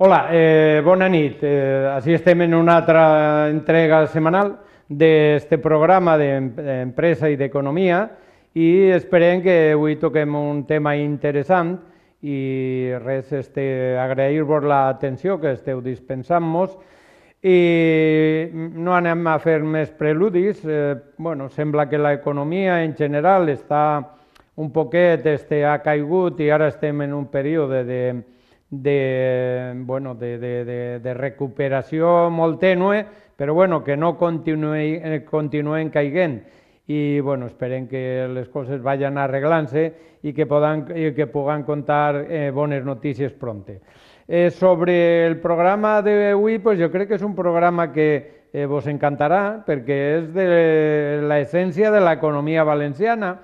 Hola, eh, bona nit. Eh, així estem en una altra entrega setmanal d'este programa d'empresa i d'economia i esperem que avui toquem un tema interessant i res, este, agrair-vos l'atenció que esteu dispensant-nos i mm, no anem a fer més preludis. Eh, bueno, sembla que l'economia en general està un poquet este, ha caigut i ara estem en un període de de, bueno, de, de, de de recuperació molt tènue, però bueno, que no continuï, eh, continuen caiguent i bueno, esperem que les coses vagin arreglant-se i que, podan, i que puguen contar eh, bones notícies prompte. Eh, sobre el programa d'avui, pues jo crec que és un programa que eh, vos encantarà perquè és de l'essència de l'economia valenciana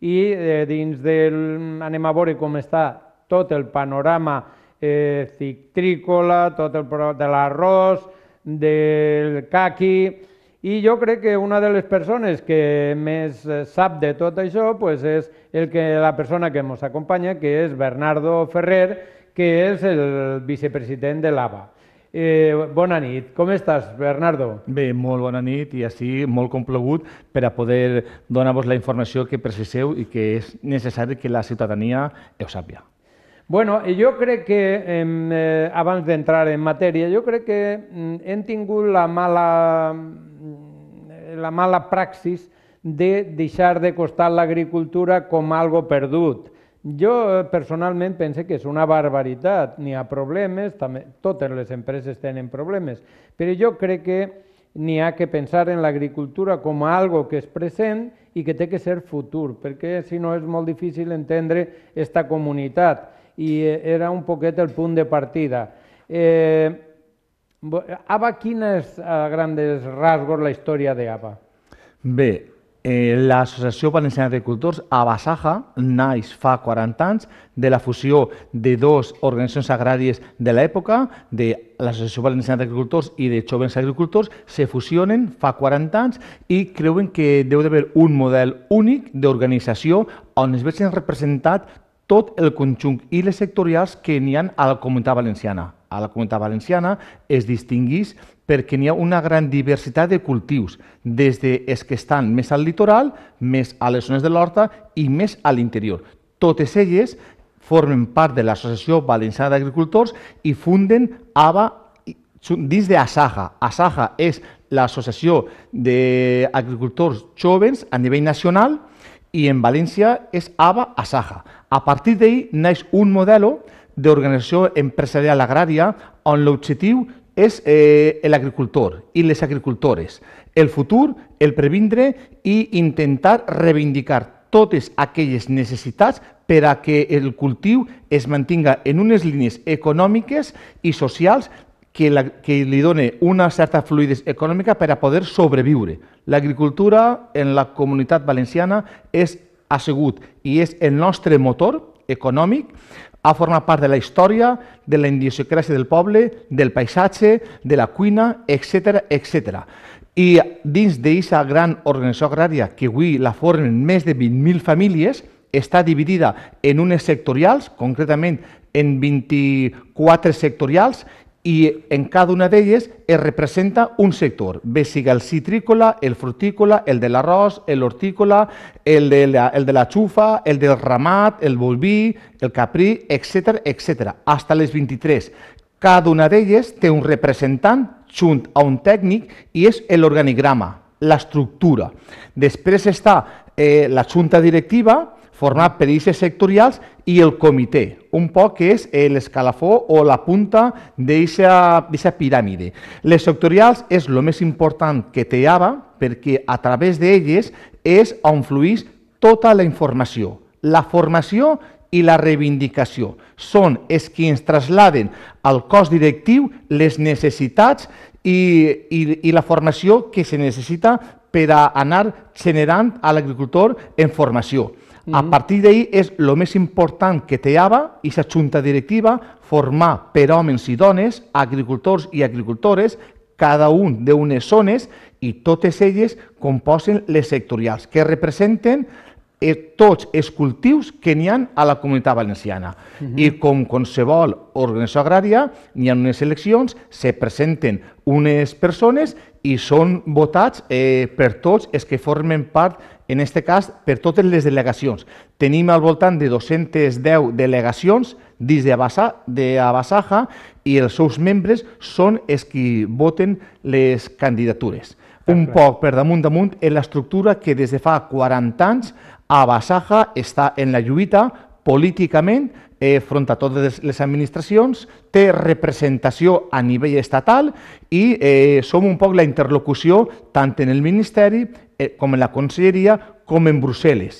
i eh, dins del... anem a veure com està tot el panorama eh, citrícola, tot el de l'arròs, del caqui... I jo crec que una de les persones que més eh, sap de tot això pues, és el que, la persona que ens acompanya, que és Bernardo Ferrer, que és el vicepresident de l'ABA. Eh, bona nit, com estàs, Bernardo? Bé, molt bona nit i així molt complegut per a poder donar-vos la informació que preciseu i que és necessari que la ciutadania ho sàpiga. Bueno, jo crec que, eh, abans d'entrar en matèria, jo crec que mm, hem tingut la mala, mm, la mala praxis de deixar de costar l'agricultura com algo perdut. Jo eh, personalment pense que és una barbaritat, n'hi ha problemes, també, totes les empreses tenen problemes, però jo crec que n'hi ha que pensar en l'agricultura com a algo que és present i que té que ser futur, perquè si no és molt difícil entendre esta comunitat i era un poquet el punt de partida. Eh, Ava, quin és a eh, grans rasgos la història d'Ava? Bé, eh, l'Associació Valenciana de Cultors, Abasaja, naix fa 40 anys de la fusió de dos organitzacions agràries de l'època, de l'Associació Valenciana d'Agricultors i de Jovens Agricultors, se fusionen fa 40 anys i creuen que deu d'haver un model únic d'organització on es vegin representat tot el conjunt i les sectorials que n'hi ha a la comunitat valenciana. A la comunitat valenciana es distingueix perquè n'hi ha una gran diversitat de cultius, des dels que estan més al litoral, més a les zones de l'horta i més a l'interior. Totes elles formen part de l'Associació Valenciana d'Agricultors i funden ABA dins d'ASAJA. ASAJA és l'Associació d'Agricultors Jovens a nivell nacional i en València és ABA ASAJA. A partir d'ahí naix un model d'organització empresarial agrària on l'objectiu és eh, l'agricultor i les agricultores, el futur, el previndre i intentar reivindicar totes aquelles necessitats per a que el cultiu es mantinga en unes línies econòmiques i socials que, la, que li done una certa fluidesa econòmica per a poder sobreviure. L'agricultura en la comunitat valenciana és ha sigut i és el nostre motor econòmic, ha format part de la història, de la indiosocràcia del poble, del paisatge, de la cuina, etc etc. I dins d'aquesta gran organització agrària, que avui la formen més de 20.000 famílies, està dividida en unes sectorials, concretament en 24 sectorials, i en cada una d'elles es representa un sector, ve siga el citrícola, el frutícola, el de l'arròs, el hortícola, el de la, el de la xufa, el del ramat, el bolví, el caprí, etcètera, etcètera, hasta les 23. Cada una d'elles té un representant junt a un tècnic i és l'organigrama, l'estructura. Després està eh, la junta directiva, format per eixes sectorials i el comitè, un poc que és l'escalafó o la punta d'aquesta piràmide. Les sectorials és el més important que té ABA perquè a través d'elles és on fluís tota la informació, la formació i la reivindicació. Són els que ens traslladen al cos directiu les necessitats i, i, i la formació que se necessita per a anar generant a l'agricultor en formació. -huh. A partir d'ahir és el més important que ABA i la junta directiva formar per homes i dones, agricultors i agricultores, cada un d'unes zones i totes elles composen les sectorials, que representen eh, tots els cultius que n'hi ha a la comunitat valenciana. Uh -huh. I com qualsevol organització agrària, n'hi ha unes eleccions, se presenten unes persones i són votats eh, per tots els que formen part en aquest cas per totes les delegacions. Tenim al voltant de 210 delegacions dins d'Abasaja i els seus membres són els que voten les candidatures. Un poc per damunt damunt és l'estructura que des de fa 40 anys Abasaja està en la lluita políticament eh, front a totes les administracions, té representació a nivell estatal i eh, som un poc la interlocució tant en el Ministeri, Eh, com en la Conselleria com en Brussel·les.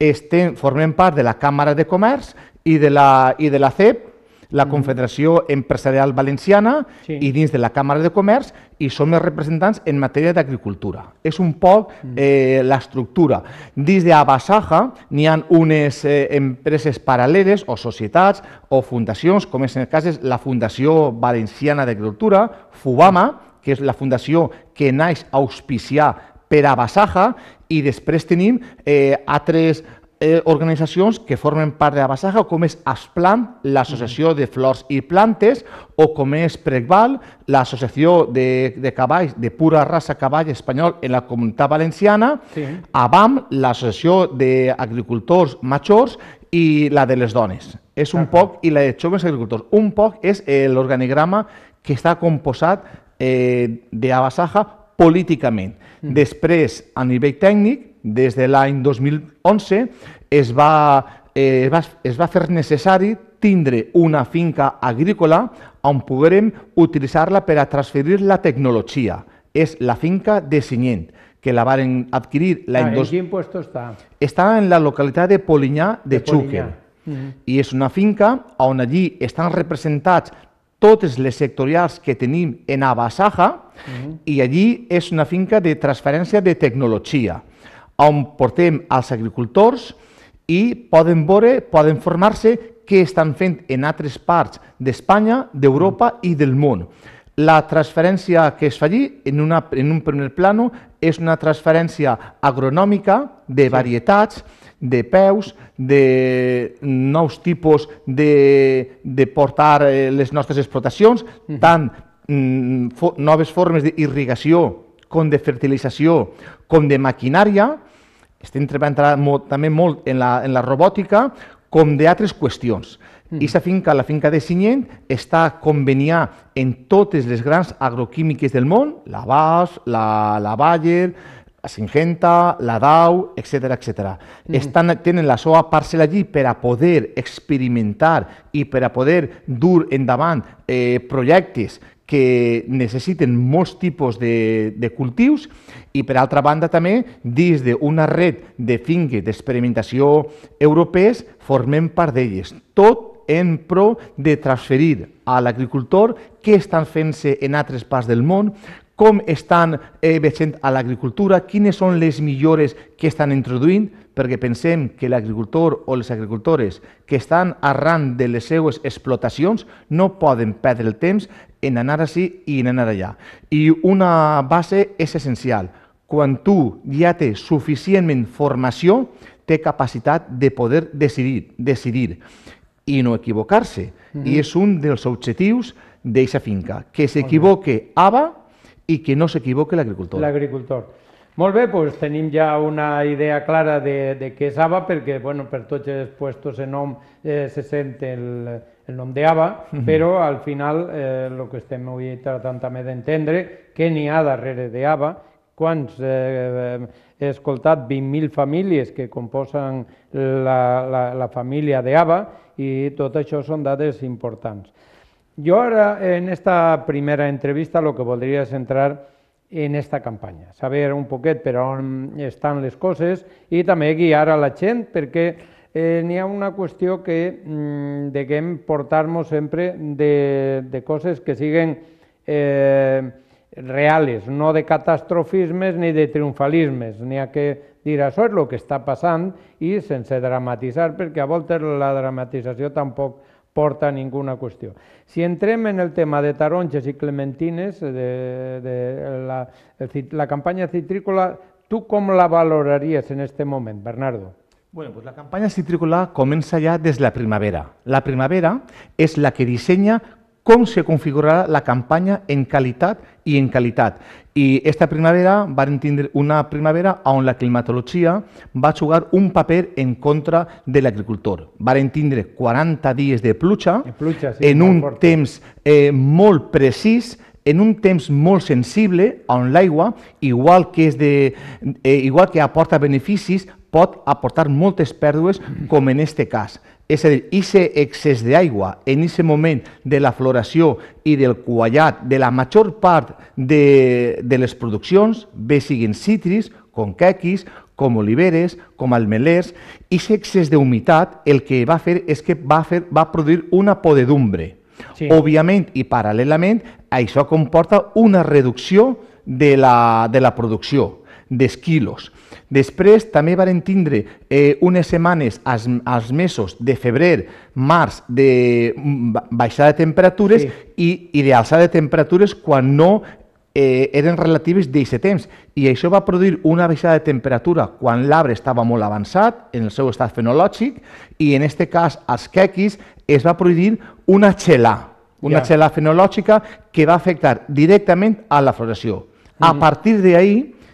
Estem, formem part de la Càmera de Comerç i de la, i de la CEP, la mm. Confederació Empresarial Valenciana sí. i dins de la Càmera de Comerç i som els representants en matèria d'agricultura. És un poc mm. eh, l'estructura. Dins d'Abasaja n'hi ha unes eh, empreses paral·leles o societats o fundacions, com és en el cas és la Fundació Valenciana d'Agricultura, FUBAMA, que és la fundació que naix a auspiciar per a Basaja i després tenim eh, altres eh, organitzacions que formen part de la Basaja, com és Asplan, l'Associació de Flors i Plantes, o com és Pregval, l'Associació de, de Cavalls, de pura raça cavall espanyol en la Comunitat Valenciana, sí. ABAM, l'Associació d'Agricultors Majors, i la de les dones. És un poc, i la de joves agricultors, un poc és eh, l'organigrama que està composat eh, de Abasaja políticament. Mm. Després, a nivell tècnic, des de l'any 2011, es va, eh, es va, es va fer necessari tindre una finca agrícola on poguérem utilitzar-la per a transferir la tecnologia. És la finca de Sinyent, que la van adquirir ah, l'any... Ah, dos... en quin està? Està en la localitat de Polinyà de, de Xúquer. Mm -hmm. I és una finca on allí estan representats totes les sectorials que tenim en Abasaja uh mhm. -huh. i allí és una finca de transferència de tecnologia on portem als agricultors i poden veure, poden formar-se què estan fent en altres parts d'Espanya, d'Europa mhm. i del món. La transferència que es fa allí, en, una, en un primer plano, és una transferència agronòmica de varietats, sí de peus, de nous tipus de, de portar eh, les nostres explotacions, mhm. tant mm, fo noves formes d'irrigació com de fertilització, com de maquinària, estem treballant molt, també molt en la, en la robòtica, com d'altres qüestions. I -hmm. finca, la finca de Sinyent, està conveniada en totes les grans agroquímiques del món, la BAS, la, la Bayer, la Singenta, la DAO, etc etc. Mm. Estan, tenen la seva parcel·la allí per a poder experimentar i per a poder dur endavant eh, projectes que necessiten molts tipus de, de cultius i, per altra banda, també, dins d'una red de finques d'experimentació europees, formem part d'elles. Tot en pro de transferir a l'agricultor què estan fent-se en altres parts del món, com estan eh, veient a l'agricultura, quines són les millores que estan introduint, perquè pensem que l'agricultor o les agricultores que estan arran de les seues explotacions no poden perdre el temps en anar així i en anar allà. I una base és essencial. Quan tu ja tens suficientment formació, té capacitat de poder decidir, decidir i no equivocar-se. Mm -hmm. I és un dels objectius d'eixa finca. Que s'equivoque ABA, i que no s'equivoque l'agricultor. L'agricultor. Molt bé, doncs tenim ja una idea clara de, de què és ABA, perquè bueno, per tots els puestos en nom eh, se sent el, el nom d'ABA, mhm. però al final el eh, que estem avui tractant també d'entendre què n'hi ha darrere d'ABA, quants eh, he escoltat 20.000 famílies que composen la, la, la família d'ABA i tot això són dades importants. Yo ahora en esta primera entrevista lo que voldria és entrar en esta campanya, saber un poquet per on estan les coses i també guiar a la gent perquè eh, n'hi ha una qüestió que mm, deguem portar-nos sempre de, de coses que siguen eh, reales, no de catastrofismes ni de triomfalismes. N'hi ha que dir això és el que està passant i sense dramatitzar, perquè a voltes la dramatització tampoc porta ninguna cuestión. Si entremos en el tema de taronches y clementines, eh, de, la, la, campaña citrícola, ¿tú cómo la valorarías en este momento, Bernardo? Bueno, pues la campaña citrícola comienza ya desde la primavera. La primavera es la que diseña com se configurarà la campanya en qualitat i en qualitat. I esta primavera van tindre una primavera on la climatologia va jugar un paper en contra de l'agricultor. Va tindre 40 dies de pluja, de pluja sí, en un fort. temps eh, molt precís en un temps molt sensible on l'aigua, igual que, és de, eh, igual que aporta beneficis, pot aportar moltes pèrdues, com en aquest cas. És a dir, aquest excés d'aigua en aquest moment de la floració i del quallat de la major part de, de les produccions, bé siguin citris, com quequis, com oliveres, com almelers, i aquest excés d'humitat el que va fer és que va, fer, va produir una podedumbre Sí. Òbviament i paral·lelament, això comporta una reducció de la, de la producció dels quilos. Després també varen tindre eh, unes setmanes als, als mesos de febrer, març, de mm, baixada de temperatures sí. i, i d'alçada de temperatures quan no eh, eren relatives d'aquest temps i això va produir una baixada de temperatura quan l'arbre estava molt avançat en el seu estat fenològic i en aquest cas els quequis es va prohibir una xelà, una yeah. xelà fenològica que va afectar directament a la floració. Mm. A mm-hmm. partir d'ahí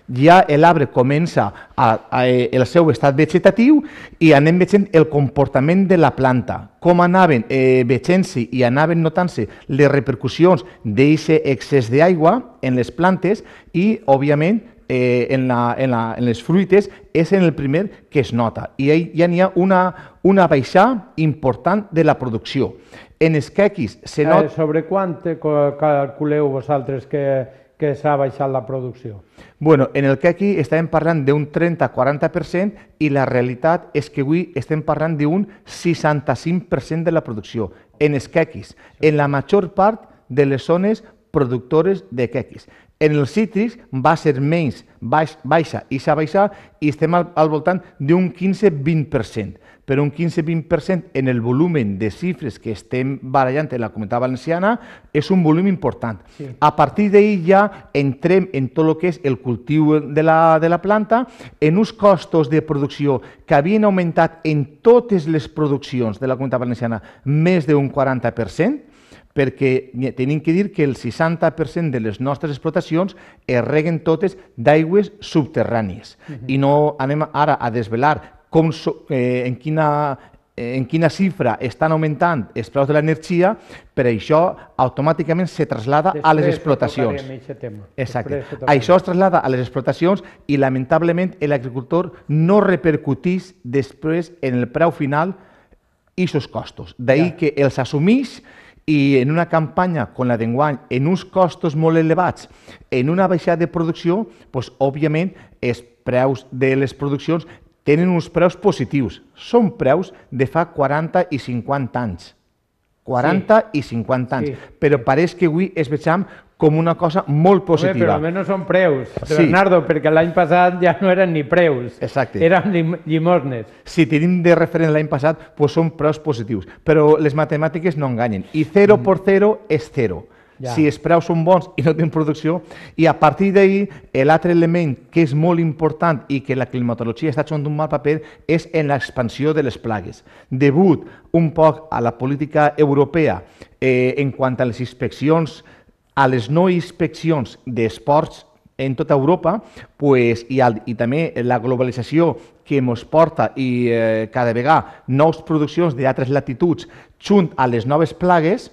ja l'arbre comença a, a, eh, el seu estat vegetatiu i anem veient el comportament de la planta, com anaven eh, veient-se i anaven notant-se les repercussions d'aquest excés d'aigua en les plantes i, òbviament, eh, en, la, en, la, en les fruites és en el primer que es nota i ja n'hi ha una, una baixa important de la producció. En els quequis se eh, nota... Eh, sobre quant calculeu vosaltres que, que s'ha baixat la producció? Bueno, en el que aquí parlant d'un 30-40% i la realitat és que avui estem parlant d'un 65% de la producció en quequis, en la major part de les zones productores de quequis. En els cítrics va ser menys baix, baixa i s'ha baixat i estem al, al voltant d'un 15-20%. Però un 15-20% en el volum de xifres que estem barallant en la comunitat valenciana és un volum important. Sí. A partir d'ahir ja entrem en tot el que és el cultiu de la, de la planta, en uns costos de producció que havien augmentat en totes les produccions de la comunitat valenciana més d'un 40%, perquè tenim que dir que el 60% de les nostres explotacions es reguen totes d'aigües subterrànies uh mhm. -huh. i no anem ara a desvelar com so, eh, en quina eh, en quina cifra estan augmentant els preus de l'energia, per això automàticament se traslada a les explotacions. Exacte. Això es traslada a les explotacions i lamentablement l'agricultor no repercutís després en el preu final i seus costos. D'ahir ja. que els assumís i en una campanya com la d'enguany, en uns costos molt elevats, en una baixada de producció, doncs, òbviament els preus de les produccions tenen uns preus positius. Són preus de fa 40 i 50 anys. 40 sí. i 50 anys. Sí. Però pareix que avui es veiem com una cosa molt positiva. però almenys són preus, sí. Bernardo, perquè l'any passat ja no eren ni preus, Exacte. eren llim llimosnes. Si tenim de referent l'any passat, doncs són preus positius, però les matemàtiques no enganyen, i 0 per 0 és 0. Ja. Si els preus són bons i no tenen producció, i a partir d'ahir l'altre element que és molt important i que la climatologia està fent un mal paper és en l'expansió de les plagues. Debut un poc a la política europea eh, en quant a les inspeccions a les no inspeccions d'esports en tota Europa pues, i, al, i també la globalització que ens porta i eh, cada vegada nous produccions d'altres latituds junt a les noves plagues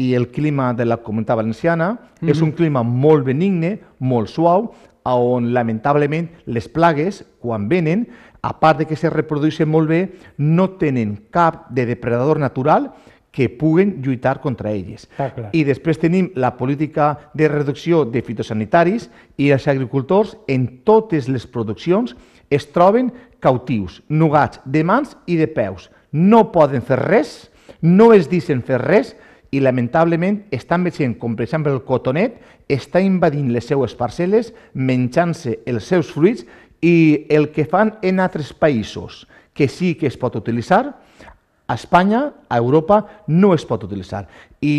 i el clima de la comunitat valenciana mm -hmm. és un clima molt benigne, molt suau, on lamentablement les plagues, quan venen, a part de que se reprodueixen molt bé, no tenen cap de depredador natural, que puguen lluitar contra elles. Ah, I després tenim la política de reducció de fitosanitaris i els agricultors en totes les produccions es troben cautius, nugats de mans i de peus. No poden fer res, no es deixen fer res i lamentablement estan veient com per exemple el cotonet està invadint les seues parcel·les, menjant-se els seus fruits i el que fan en altres països que sí que es pot utilitzar, a Espanya, a Europa, no es pot utilitzar. I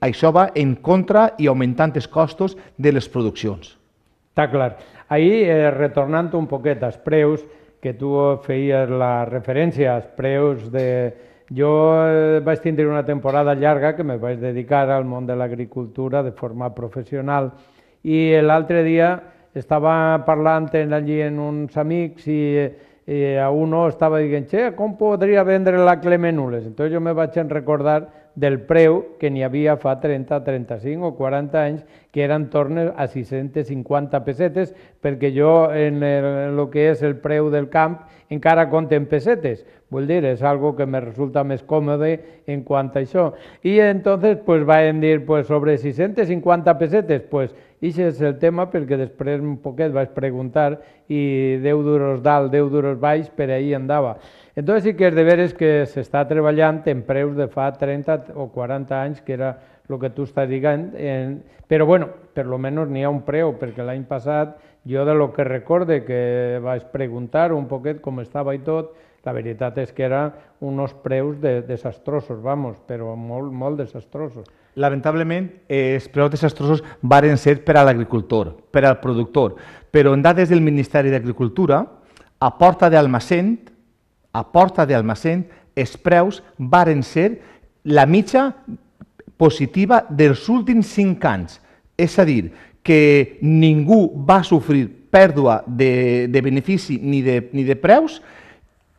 això va en contra i augmentant els costos de les produccions. Està clar. Ahir, eh, retornant un poquet als preus, que tu feies la referència als preus de... Jo eh, vaig tindre una temporada llarga que me vaig dedicar al món de l'agricultura de forma professional i l'altre dia estava parlant allí amb uns amics i eh, a uno estaba diciendo, che, ¿cómo podría vender la Clemenules? Entonces yo me en recordar del preu que ni había fa 30, 35 o 40 años, que eran tornes a 650 pesetes, porque yo en en lo que es el preu del camp encara en pesetes, Vull dir, es algo que me resulta más cómodo en cuanto a eso. Y entonces pues, va a venir pues, sobre 650 pesetes, pues, Ixe és el tema perquè després un poquet vaig preguntar i 10 duros dalt, 10 duros baix, per ahir andava. Entonces sí que és de veres que s'està treballant en preus de fa 30 o 40 anys, que era el que tu estàs dient, en... però bueno, per lo menos n'hi ha un preu, perquè l'any passat jo de lo que recorde que vaig preguntar un poquet com estava i tot, la veritat és que eren uns preus de, desastrosos, vamos, però molt, molt desastrosos. Lamentablement, eh, els preus desastrosos varen ser per a l'agricultor, per al productor, però en dades del Ministeri d'Agricultura, a porta d'Almacent, a porta d'Almacent, els preus varen ser la mitja positiva dels últims cinc anys. És a dir, que ningú va sofrir pèrdua de, de benefici ni de, ni de preus,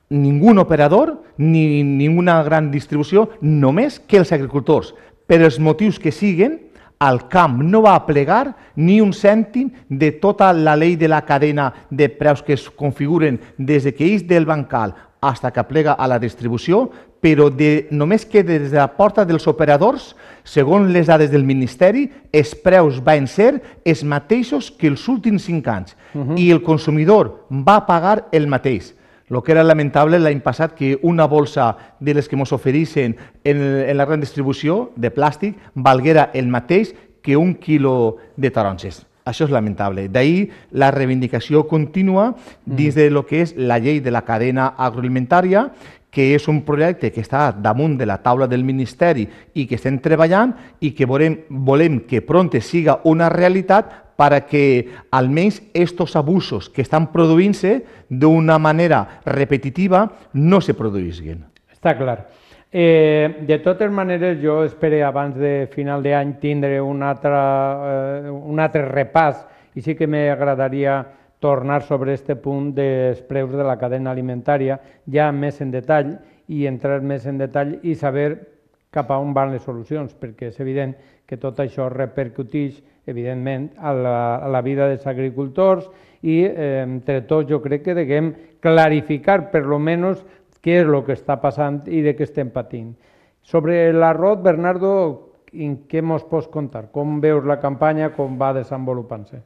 ningún operador ni ninguna gran distribució, només que els agricultors, per els motius que siguen, al camp no va plegar ni un cèntim de tota la llei de la cadena de preus que es configuren des que és del bancal fins que plega a la distribució, però de, només que des de la porta dels operadors, segons les dades del Ministeri, els preus van ser els mateixos que els últims cinc anys uh -huh. i el consumidor va pagar el mateix. Lo que era lamentable l'any passat que una bolsa de les que ens ofereixen en, en la gran distribució de plàstic valguera el mateix que un quilo de taronges. Això és lamentable. D'ahir la reivindicació contínua mm. dins de lo que és la llei de la cadena agroalimentària, que és un projecte que està damunt de la taula del Ministeri i que estem treballant i que volem, volem que pront siga una realitat para que almenys estos abusos que estan produint-se d'una manera repetitiva no se produïsguin. Està clar. Eh, de totes maneres, jo espero abans de final d'any tindre un altre, eh, un altre repàs i sí que m'agradaria tornar sobre aquest punt dels preus de la cadena alimentària ja més en detall i entrar més en detall i saber cap a on van les solucions, perquè és evident que tot això repercuteix evidentment, a la, a la vida dels agricultors i eh, entre tots jo crec que deguem clarificar per lo menos què és el que està passant i de què estem patint. Sobre l'arròs, Bernardo, en què ens pots contar? Com veus la campanya, com va desenvolupant-se?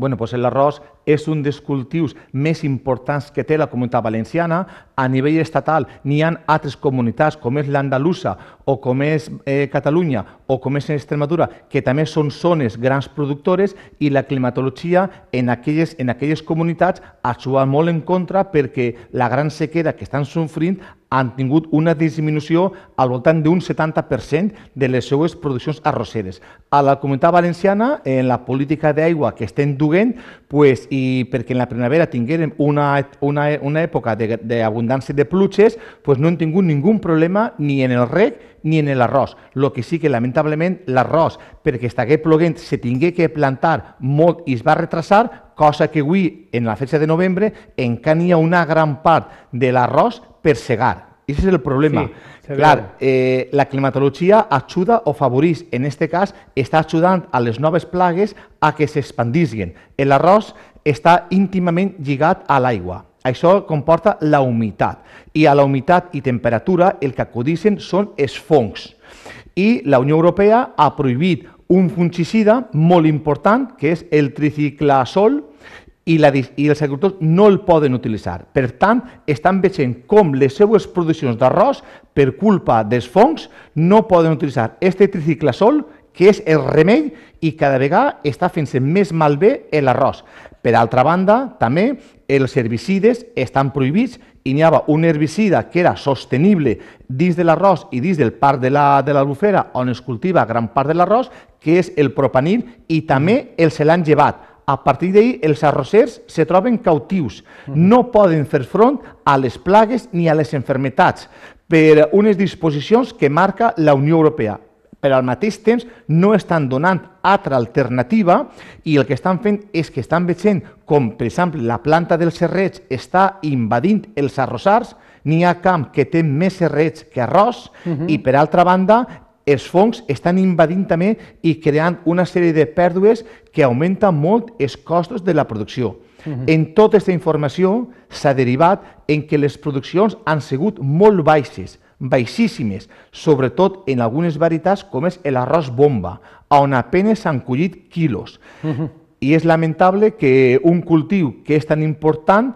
Bueno, pues el arroz és un dels cultius més importants que té la comunitat valenciana. A nivell estatal n'hi ha altres comunitats, com és l'Andalusa o com és eh, Catalunya o com és Extremadura, que també són zones grans productores i la climatologia en aquelles, en aquelles comunitats actua molt en contra perquè la gran sequera que estan sofrint han tingut una disminució al voltant d'un 70% de les seues produccions arroceres. A la comunitat valenciana, en la política d'aigua que estem duent, pues, i i perquè en la primavera tinguérem una, una, una època d'abundància de, de pluges, pues no hem tingut ningun problema ni en el rec ni en l'arròs. El que sí que, lamentablement, l'arròs, perquè estigué ploguent, se tingué que plantar molt i es va retrasar, cosa que avui, en la festa de novembre, encara n'hi ha una gran part de l'arròs per segar. Ese és el problema. Sí, Clar, eh, la climatologia ajuda o favorís, en aquest cas, està ajudant a les noves plagues a que s'expandisguin. L'arròs està íntimament lligat a l'aigua. Això comporta la humitat, i a la humitat i temperatura el que acudixen són els fongs. I la Unió Europea ha prohibit un fungicida molt important, que és el triciclasol, i, la, i els agricultors no el poden utilitzar. Per tant, estan veient com les seues produccions d'arròs, per culpa dels fongs, no poden utilitzar este triciclasol, que és el remei, i cada vegada està fent-se més malbé l'arròs. Per altra banda, també els herbicides estan prohibits i n'hi havia un herbicida que era sostenible dins de l'arròs i dins del parc de la, de la on es cultiva gran part de l'arròs, que és el propanil, i també el se l'han llevat. A partir d'ahir, els arrossers se troben cautius. No poden fer front a les plagues ni a les enfermetats per unes disposicions que marca la Unió Europea però al mateix temps no estan donant altra alternativa i el que estan fent és que estan veient com, per exemple, la planta del serrets està invadint els arrossars, n'hi ha camp que té més serrets que arròs uh mhm. -huh. i, per altra banda, els fongs estan invadint també i creant una sèrie de pèrdues que augmenten molt els costos de la producció. Uh mhm. -huh. En tota aquesta informació s'ha derivat en que les produccions han sigut molt baixes baixíssimes, sobretot en algunes varietats com és l'arròs bomba, on apenes s'han collit quilos. Uh -huh. I és lamentable que un cultiu que és tan important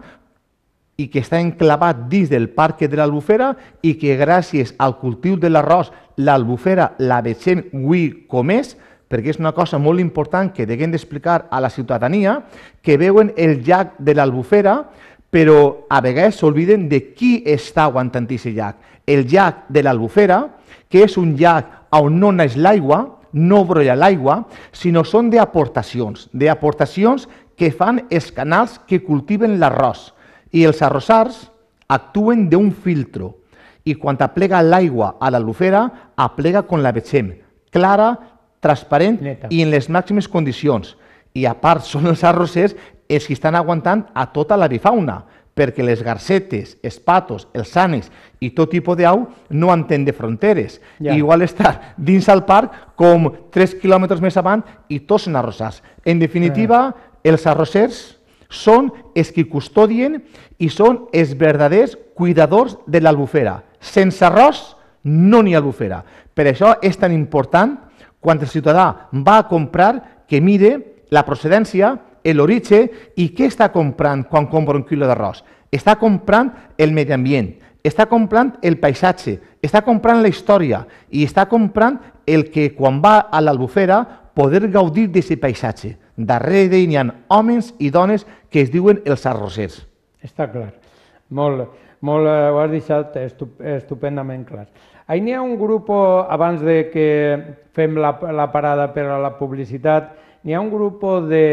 i que està enclavat dins del Parc de l'Albufera i que gràcies al cultiu de l'arròs l'Albufera la veiem avui com és, perquè és una cosa molt important que deguem d'explicar a la ciutadania, que veuen el llac de l'Albufera, però a vegades s'obliden de qui està aguantant aquest llac el llac de l'Albufera, que és un llac on no neix l'aigua, no brolla l'aigua, sinó són d'aportacions, d'aportacions que fan els canals que cultiven l'arròs. I els arrossars actuen d'un filtro i quan aplega l'aigua a l'albufera, aplega com la vegem, clara, transparent Neta. i en les màximes condicions. I a part són els arrossers els que estan aguantant a tota la bifauna perquè les garcetes, els patos, els sanes i tot tipus d'au no entén de fronteres. Ja. I igual estar dins el parc com 3 quilòmetres més avant i tots són arrossars. En definitiva, ja. els arrossers són els que custodien i són els verdaders cuidadors de l'albufera. Sense arròs no n'hi ha albufera. Per això és tan important quan el ciutadà va a comprar que mire la procedència, l'origen i què està comprant quan compra un quilo d'arròs? Està comprant el medi ambient, està comprant el paisatge, està comprant la història i està comprant el que quan va a l'Albufera poder gaudir d'aquest paisatge. Darrere hi ha homes i dones que es diuen els arrossers. Està clar. Molt, molt eh, ho has deixat estupendament clar. Ahir n'hi ha un grup, eh, abans de que fem la, la parada per a la publicitat, n'hi ha un grup de,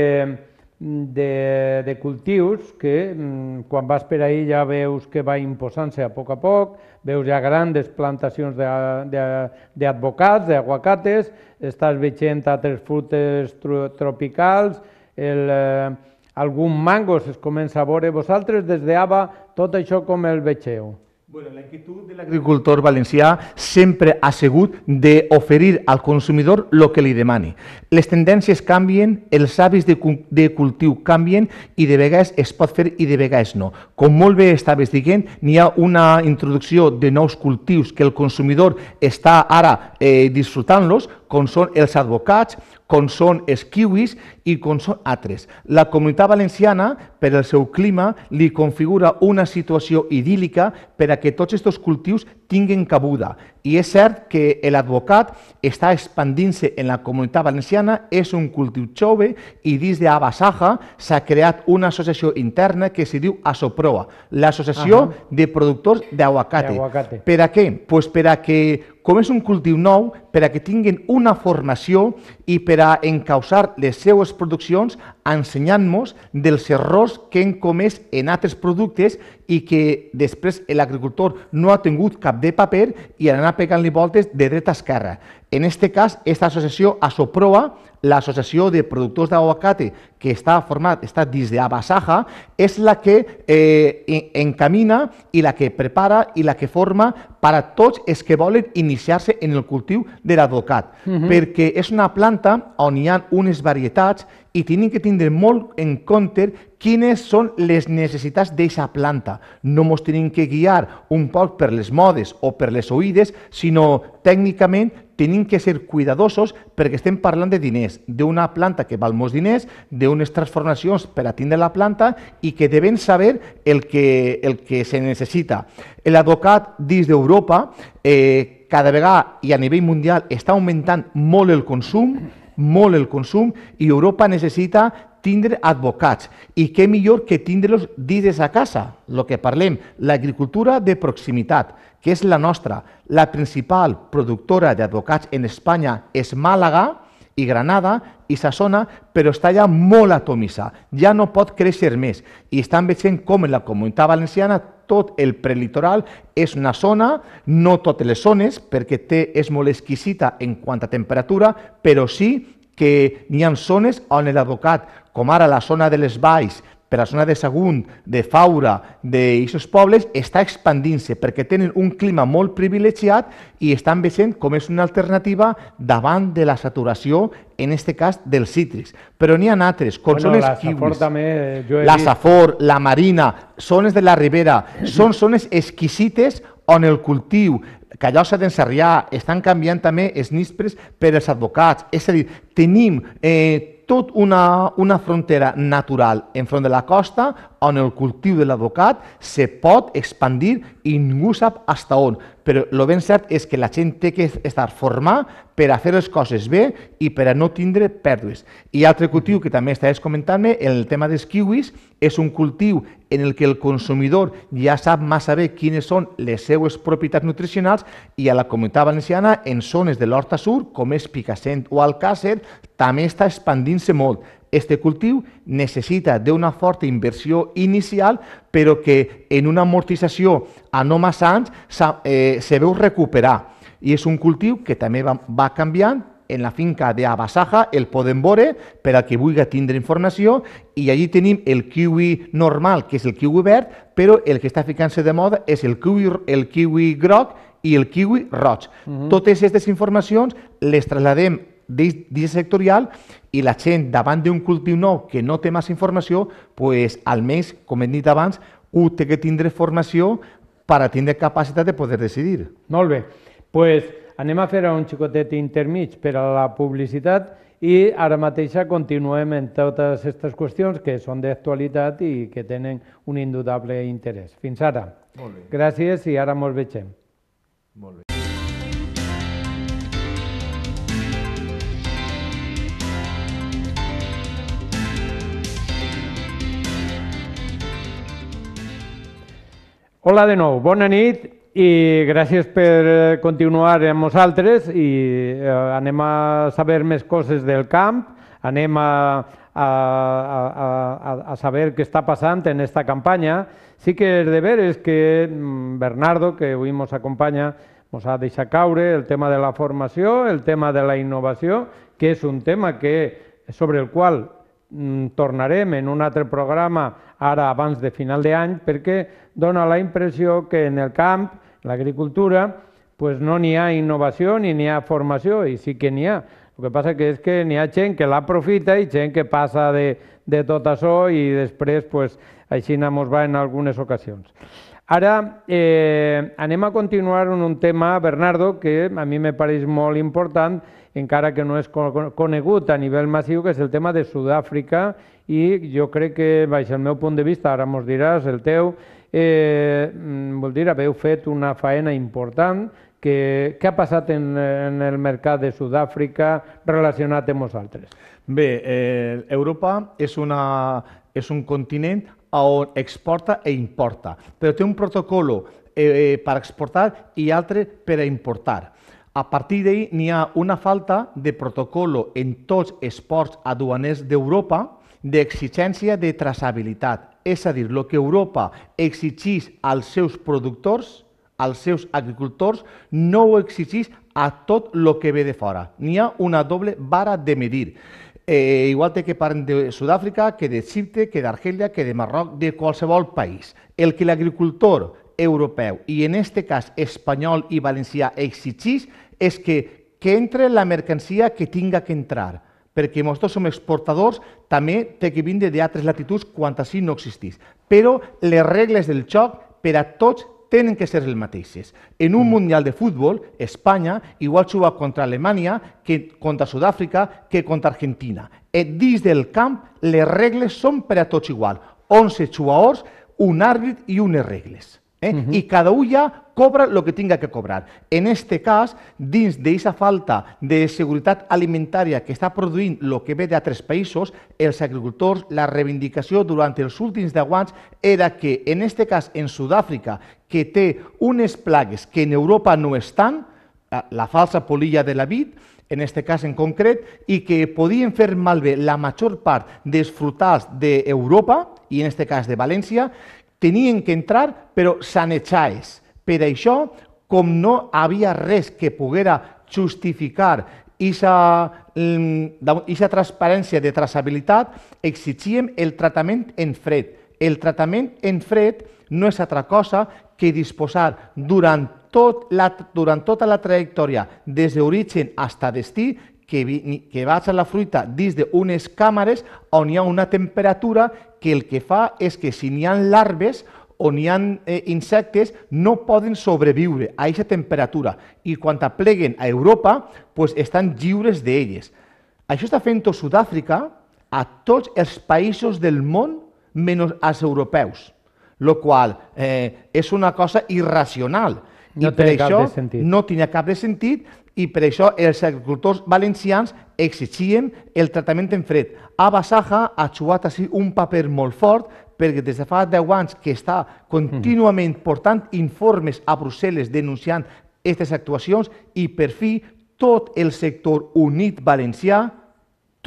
de, de cultius que mm, quan vas per ahir ja veus que va imposant-se a poc a poc, veus ja grandes plantacions d'advocats, d'aguacates, estàs veient altres frutes tropicals, el, eh, algun mango es comença a veure. Vosaltres des d'Ava tot això com el veieu? Bueno, la inquietud de l'agricultor valencià sempre ha sigut d'oferir al consumidor el que li demani. Les tendències canvien, els hàbits de, de cultiu canvien i de vegades es pot fer i de vegades no. Com molt bé estaves dient, n'hi ha una introducció de nous cultius que el consumidor està ara eh, disfrutant-los, com són els advocats, com són els kiwis i com són altres. La comunitat valenciana, per el seu clima, li configura una situació idílica per a que tots aquests cultius tinguin cabuda. I és cert que l'advocat està expandint-se en la comunitat valenciana, és un cultiu jove i dins d'Abasaja s'ha creat una associació interna que s'hi diu Asoproa, l'associació de productors d'aguacate. Per a què? Pues per a que, com és un cultiu nou, per a que tinguin una formació i per a encausar les seues produccions ensenyant-nos dels errors que hem comès en altres productes i que després l'agricultor no ha tingut cap de paper i han anat pegant-li voltes de dreta a esquerra. En aquest cas, aquesta associació Asoproa, l'associació de productors d'aguacate que està format, està dins d'Abasaja, és la que eh, encamina i la que prepara i la que forma per a tots els que volen iniciar-se en el cultiu de l'advocat, uh mhm. -huh. perquè és una planta on hi ha unes varietats i tenen que tindre molt en compte quines són les necessitats d'aquesta planta. No ens hem que guiar un poc per les modes o per les oïdes, sinó tècnicament hem que ser cuidadosos perquè estem parlant de diners, d'una planta que val molts diners, d'unes transformacions per a tindre la planta i que deben saber el que, el que se necessita. L'advocat dins d'Europa eh, cada vegada i a nivell mundial està augmentant molt el consum, molt el consum, i Europa necessita tindre advocats. I què millor que tindre-los dins de casa, el que parlem, l'agricultura de proximitat, que és la nostra. La principal productora d'advocats en Espanya és Màlaga, i Granada i sa zona, però està ja molt atomissa, ja no pot créixer més. I estan veient com en la comunitat valenciana tot el prelitoral és una zona, no totes les zones, perquè té, és molt exquisita en quant a temperatura, però sí que n'hi ha zones on l'advocat, com ara la zona de les valls, per la zona de Sagunt, de Faura, d'aquests pobles, està expandint-se perquè tenen un clima molt privilegiat i estan veient com és una alternativa davant de la saturació, en aquest cas, dels cítrics. Però n'hi ha altres, com bueno, són els la kiwis, també, jo la safor, la marina, zones de la ribera, són zones exquisites on el cultiu, Callosa d'en Sarrià, estan canviant també els nispres per als advocats. És a dir, tenim eh, tot una, una frontera natural enfront de la costa on el cultiu de l'avocat se pot expandir i ningú sap hasta on, però el ben cert és que la gent té que estar formada per a fer les coses bé i per a no tindre pèrdues. I altre cultiu que també estàs comentant-me, el tema dels kiwis, és un cultiu en el que el consumidor ja sap massa bé quines són les seues propietats nutricionals i a la comunitat valenciana, en zones de l'Horta Sur, com és Picassent o Alcàcer, també està expandint-se molt Este cultiu necessita d'una forta inversió inicial, però que en una amortització a no massa anys eh, se veu recuperar. I és un cultiu que també va, va canviant, en la finca de Abassaja, el podem veure, per a qui vulgui tindre informació, i allí tenim el kiwi normal, que és el kiwi verd, però el que està ficant-se de moda és el kiwi, el kiwi groc i el kiwi roig. Uh mhm. -huh. Totes aquestes informacions les trasladem dins sectorial i la gent davant d'un cultiu nou que no té massa informació, pues, almenys, com hem dit abans, ho té que tindre formació per a tindre capacitat de poder decidir. Molt bé, doncs pues, anem a fer un xicotet intermig per a la publicitat i ara mateix continuem en totes aquestes qüestions que són d'actualitat i que tenen un indudable interès. Fins ara. Gràcies i ara ens vegem. Molt bé. Hola de nou, bona nit i gràcies per eh, continuar amb nosaltres i eh, anem a saber més coses del camp, anem a, a, a, a, a saber què està passant en esta campanya. Sí que és de veres que mm, Bernardo, que avui ens acompanya, ens ha deixat caure el tema de la formació, el tema de la innovació, que és un tema que, sobre el qual Mm, tornarem en un altre programa ara abans de final d'any perquè dona la impressió que en el camp, l'agricultura, pues no n'hi ha innovació ni n'hi ha formació, i sí que n'hi ha. El que passa que és que n'hi ha gent que l'aprofita i gent que passa de, de tot això i després pues, així ens va en algunes ocasions. Ara eh, anem a continuar en un tema, Bernardo, que a mi me pareix molt important, encara que no és conegut a nivell massiu, que és el tema de Sud-àfrica, i jo crec que, baix el meu punt de vista, ara mos diràs el teu, eh, vol dir, haveu fet una faena important, que, què ha passat en, en el mercat de Sud-àfrica relacionat amb nosaltres? Bé, eh, Europa és, una, és un continent on exporta e importa, però té un protocol eh, eh, per exportar i altre per a importar. A partir d'ahir n'hi ha una falta de protocol en tots els ports aduaners d'Europa d'exigència de traçabilitat. És a dir, el que Europa exigís als seus productors, als seus agricultors, no ho exigís a tot el que ve de fora. N'hi ha una doble vara de medir. Eh, igual que parlen de Sud-àfrica, que d'Egipte, que d'Argèlia, que de Marroc, de qualsevol país. El que l'agricultor europeu i en este cas espanyol i valencià exigís es que, que entre la mercancía que tenga que entrar, porque nosaltres somos exportadores, también te que a tres latitudes, cuantas así no existís. Pero las reglas del choc para todos tienen que ser el mateixes. En un mm. Mundial de Fútbol, España, igual juga contra Alemania, que contra Sudáfrica, que contra Argentina. I eh, dins del camp les regles son para a igual. 11 jugadors, un árbitro y unas regles. Y eh? mm-hmm. cada un cobra lo que tinga que cobrar. En este cas, dins d'aquesta falta de seguretat alimentària que està produint el que ve d'altres països, els agricultors, la reivindicació durant els últims 10 anys era que, en este cas, en Sud-àfrica, que té unes plagues que en Europa no estan, eh, la falsa polilla de la vid, en aquest cas en concret, i que podien fer malbé la major part dels frutals d'Europa, i en aquest cas de València, tenien que entrar, però sanejades. Per això, com no havia res que poguera justificar aquesta mm, transparència de traçabilitat, exigíem el tractament en fred. El tractament en fred no és altra cosa que disposar durant, tot la, durant tota la trajectòria, des d'origen fins a destí, que, vi, que a la fruita dins d'unes càmeres on hi ha una temperatura que el que fa és que si n'hi ha larves on hi ha eh, insectes no poden sobreviure a aquesta temperatura i quan apleguen a Europa pues, estan lliures d'elles. Això està fent tot Sud-àfrica a tots els països del món menys als europeus, lo qual eh, és una cosa irracional. No I per això no tenia cap de sentit i per això els agricultors valencians exigien el tractament en fred. A Basaja ha jugat així un paper molt fort perquè des de fa 10 anys que està contínuament mhm. portant informes a Brussel·les denunciant aquestes actuacions i per fi tot el sector unit valencià,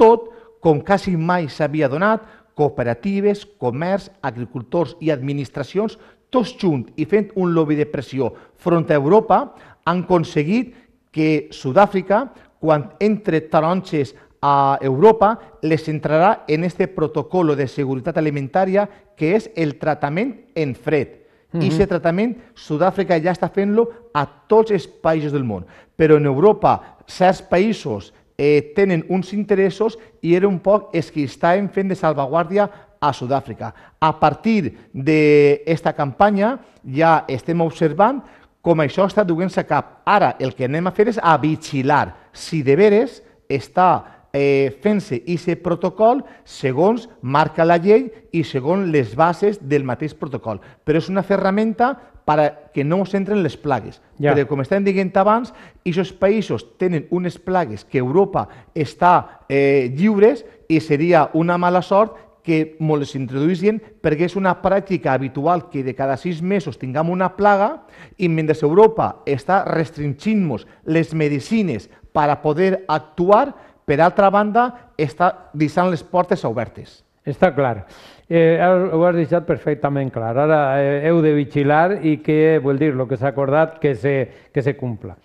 tot com quasi mai s'havia donat, cooperatives, comerç, agricultors i administracions, tots junts i fent un lobby de pressió front a Europa, han aconseguit que Sud-àfrica, quan entre taronges a Europa les entrarà en este protocolo de seguretat alimentària que és el tractament en fred. Mm -hmm. I aquest tractament, Sud-àfrica ja està fent-lo a tots els països del món. Però en Europa, certs països eh, tenen uns interessos i era un poc els que estaven fent de salvaguàrdia a Sud-àfrica. A partir d'aquesta campanya ja estem observant com això està duent-se cap. Ara el que anem a fer és a vigilar si de veres està eh, fent-se aquest protocol segons marca la llei i segons les bases del mateix protocol. Però és una ferramenta per que no ens entren les plagues. Ja. Però com estem dient abans, aquests països tenen unes plagues que Europa està eh, lliures i seria una mala sort que les introduïssin perquè és una pràctica habitual que de cada sis mesos tinguem una plaga i mentre Europa està restringint-nos les medicines per a poder actuar, per altra banda, està deixant les portes obertes. Està clar. Eh, ho has deixat perfectament clar. Ara eh, heu de vigilar i què vol dir, el que s'ha acordat, que se, que se cumpla.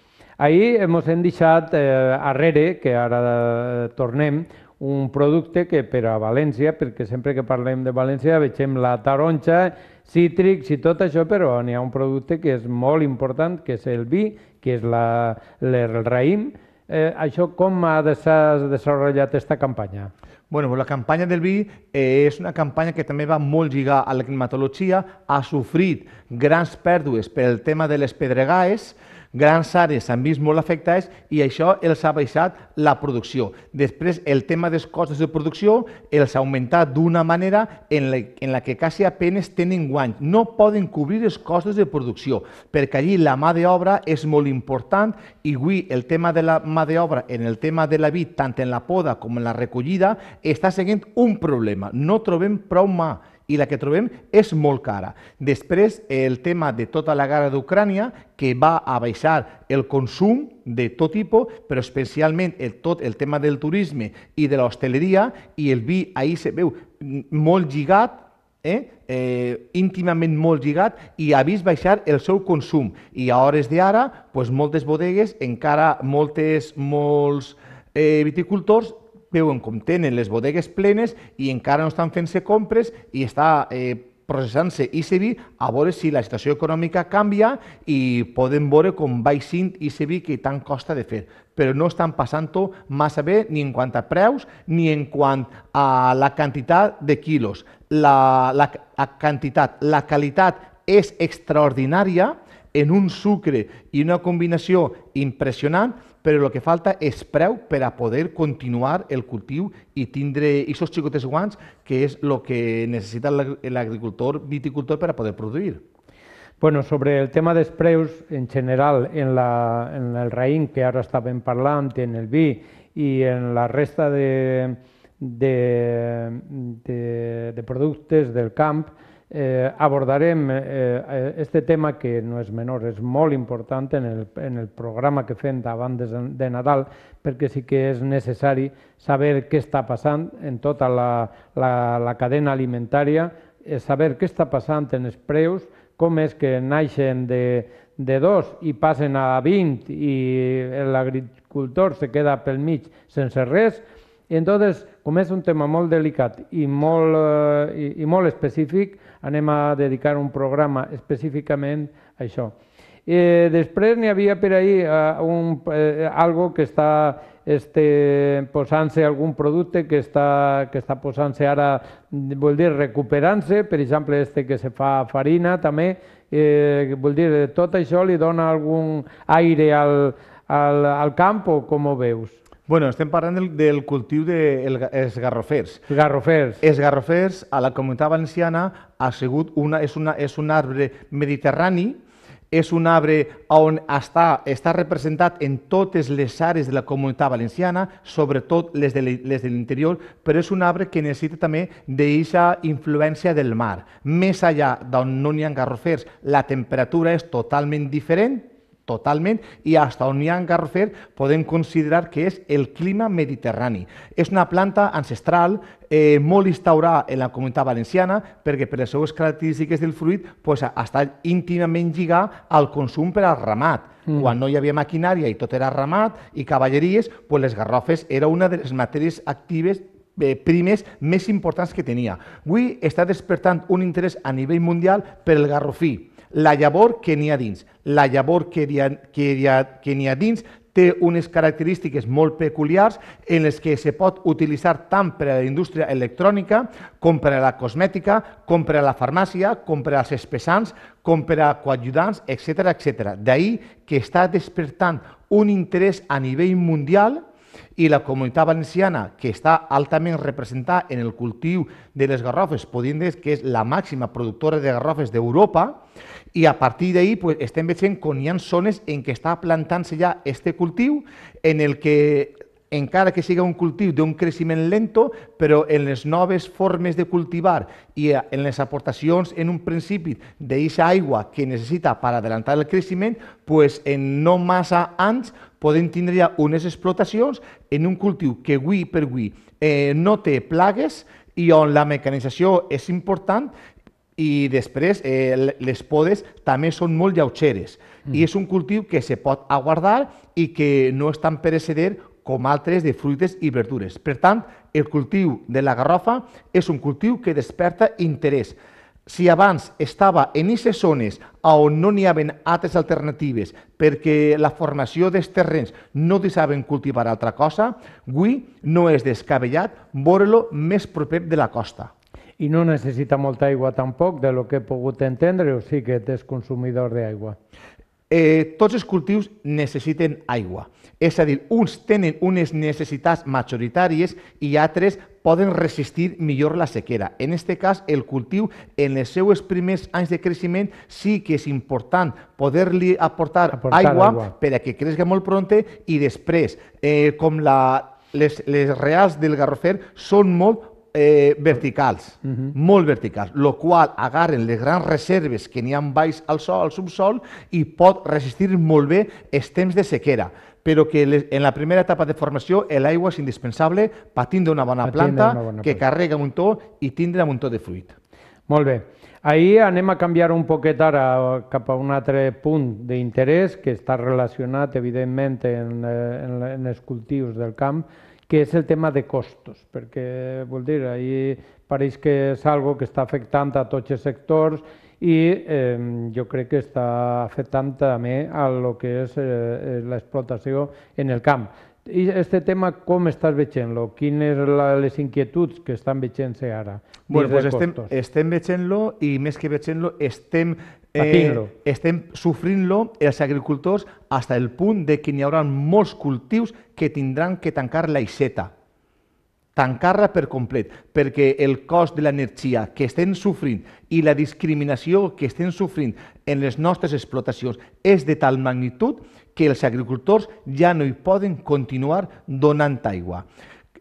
Ahir ens hem deixat eh, arrere, que ara eh, tornem, un producte que per a València, perquè sempre que parlem de València vegem la taronja, cítrics i tot això, però n'hi ha un producte que és molt important, que és el vi, que és la, el raïm, eh, això com ha de ser desenvolupat aquesta campanya? Bueno, pues la campanya del vi eh, és una campanya que també va molt lligada a la climatologia, ha sofrit grans pèrdues pel tema de les pedregaes, Grans àrees s'han vist molt afectades i això els ha baixat la producció. Després, el tema dels costos de producció els ha augmentat d'una manera en la, en la que quasi apenes tenen guany. No poden cobrir els costos de producció, perquè allí la mà d'obra és molt important i avui el tema de la mà d'obra en el tema de la vid, tant en la poda com en la recollida, està seguint un problema. No trobem prou mà i la que trobem és molt cara. Després, el tema de tota la guerra d'Ucrània, que va a baixar el consum de tot tipus, però especialment el, tot el tema del turisme i de l'hostaleria, i el vi ahir se veu molt lligat eh? Eh, íntimament molt lligat i ha vist baixar el seu consum. I a hores d'ara, pues, moltes bodegues, encara moltes, molts eh, viticultors veuen com tenen les bodegues plenes i encara no estan fent-se compres i està eh, processant-se i vi a veure si la situació econòmica canvia i podem veure com va ixint i se vi que tant costa de fer. Però no estan passant-ho massa bé ni en quant a preus ni en quant a la quantitat de quilos. La, la, la quantitat, la qualitat és extraordinària en un sucre i una combinació impressionant però el que falta és preu per a poder continuar el cultiu i tindre aquests xicotes guants, que és el que necessita l'agricultor viticultor per a poder produir. Bueno, sobre el tema dels preus, en general, en, la, en el raïm que ara estàvem parlant, en el vi i en la resta de, de, de, de productes del camp, eh, abordarem eh, eh, este tema que no és menor, és molt important en el, en el programa que fem davant de, de Nadal, perquè sí que és necessari saber què està passant en tota la, la, la cadena alimentària, eh, saber què està passant en els preus, com és que naixen de, de dos i passen a 20 i l'agricultor se queda pel mig sense res, i entonces, com és un tema molt delicat i molt, eh, i, i molt específic, anem a dedicar un programa específicament a això. Eh, després n'hi havia per ahir eh, un, eh, algo que està este, posant-se algun producte que està, que està posant-se ara, vol dir recuperant-se, per exemple este que se fa farina també, eh, vol dir tot això li dona algun aire al, al, al camp o com ho veus? Bueno, estem parlant del, del cultiu dels de el, garrofers. Garrofers. Els garrofers, a la comunitat valenciana, ha sigut una, és, una, és un arbre mediterrani, és un arbre on està, està representat en totes les àrees de la comunitat valenciana, sobretot les de l'interior, però és un arbre que necessita també d'aquesta influència del mar. Més allà d'on no n'hi ha garrofers, la temperatura és totalment diferent, totalment i hasta on hi ha garrofer podem considerar que és el clima mediterrani. És una planta ancestral eh, molt instaurada en la comunitat valenciana perquè per les seves característiques del fruit pues, està íntimament lligat al consum per al ramat. Mm. Quan no hi havia maquinària i tot era ramat i cavalleries, pues, les garrofes era una de les matèries actives eh, primes més importants que tenia. Avui està despertant un interès a nivell mundial per el garrofí la llavor que n'hi ha dins. La llavor que n'hi ha, que dia, que hi ha dins té unes característiques molt peculiars en les que se pot utilitzar tant per a la indústria electrònica com per a la cosmètica, com per a la farmàcia, com per als espessants, com per a coajudants, etc etc. D'ahir que està despertant un interès a nivell mundial i la comunitat valenciana, que està altament representada en el cultiu de les garrofes, podríem dir que és la màxima productora de garrofes d'Europa, i a partir d'ahir pues, estem veient com hi ha zones en què està plantant-se ja este cultiu, en el que encara que siga un cultiu d'un creixement lento, però en les noves formes de cultivar i eh, en les aportacions en un principi d'aquesta aigua que necessita per adelantar el creixement, pues en no massa anys podem tindre ja unes explotacions en un cultiu que avui per avui eh, no té plagues i on la mecanització és important i després eh, les podes també són molt lleugeres mm. i és un cultiu que se pot aguardar i que no és tan pereceder com altres de fruites i verdures. Per tant, el cultiu de la garrofa és un cultiu que desperta interès si abans estava en aquestes zones on no n'hi havia altres alternatives perquè la formació dels terrenys no deixaven cultivar altra cosa, avui no és descabellat veure-lo més proper de la costa. I no necessita molta aigua tampoc, de lo que he pogut entendre, o sí que és consumidor d'aigua eh, tots els cultius necessiten aigua. És a dir, uns tenen unes necessitats majoritàries i altres poden resistir millor la sequera. En aquest cas, el cultiu, en els seus primers anys de creixement, sí que és important poder-li aportar, aportar aigua, aigua per a que creixi molt pronte i després, eh, com la, les, les reals del garrofer són molt eh, verticals, uh mhm. -huh. molt verticals, lo qual agarren les grans reserves que n'hi ha baix al sol, al subsol, i pot resistir molt bé els temps de sequera però que les, en la primera etapa de formació l'aigua és indispensable per tindre una bona planta una bona que planta. carrega un to i tindre un to de fruit. Molt bé. Ahir anem a canviar un poquet ara eh, cap a un altre punt d'interès que està relacionat, evidentment, en, eh, en, en els cultius del camp, que és el tema de costos, perquè vol dir, ahí pareix que és algo que està afectant a tots els sectors i eh, jo crec que està afectant també a lo que és eh, eh l'explotació en el camp. I este tema com estàs veient-lo? Quines són les inquietuds que estan veient-se ara? Bueno, pues estem, estem veient-lo i més que veient-lo estem, eh, estem sofrint-lo els agricultors fins al punt de que hi haurà molts cultius que tindran que tancar la iseta tancar-la per complet, perquè el cost de l'energia que estem sofrint i la discriminació que estem sofrint en les nostres explotacions és de tal magnitud que els agricultors ja no hi poden continuar donant aigua.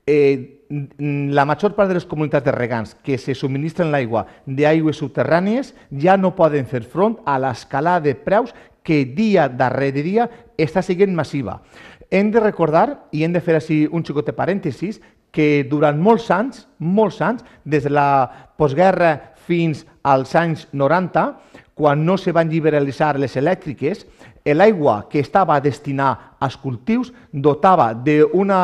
Eh, la major part de les comunitats de regants que se subministren l'aigua d'aigües subterrànies ja no poden fer front a l'escalada de preus que dia darrere dia està sent massiva. Hem de recordar, i hem de fer així un xicot de parèntesis, que durant molts anys, molts anys, des de la postguerra fins als anys 90, quan no se van liberalitzar les elèctriques, l'aigua que estava destinada als cultius dotava d'una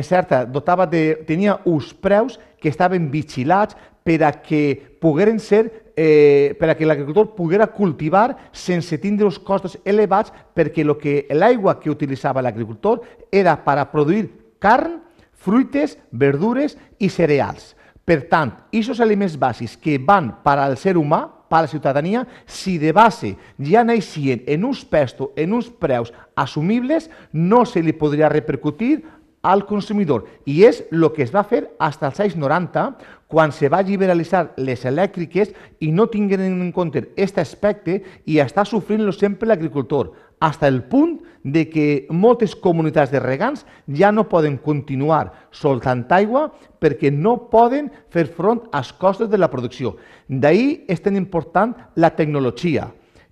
certa, dotava de, tenia uns preus que estaven vigilats per a que pogueren ser eh, per a que l'agricultor poguera cultivar sense tindre uns costos elevats perquè l'aigua que, que utilitzava l'agricultor era per a produir carn fruites, verdures i cereals. Per tant, aquests aliments bàsics que van per al ser humà, per a la ciutadania, si de base ja naixien en uns pestos, en uns preus assumibles, no se li podria repercutir al consumidor. I és el que es va fer fins als anys 90, quan se va liberalitzar les elèctriques i no tinguin en compte aquest aspecte i està sofrint-lo sempre l'agricultor, fins al punt de que moltes comunitats de regants ja no poden continuar soltant aigua perquè no poden fer front als costos de la producció. D'ahir és tan important la tecnologia,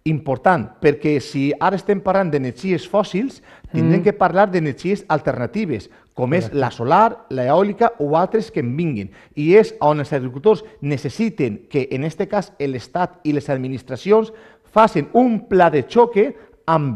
important, perquè si ara estem parlant d'energies fòssils, tindrem mm. que parlar d'energies alternatives, com és la solar, l'eòlica o altres que en vinguin. I és on els agricultors necessiten que, en aquest cas, l'Estat i les administracions facin un pla de xoque amb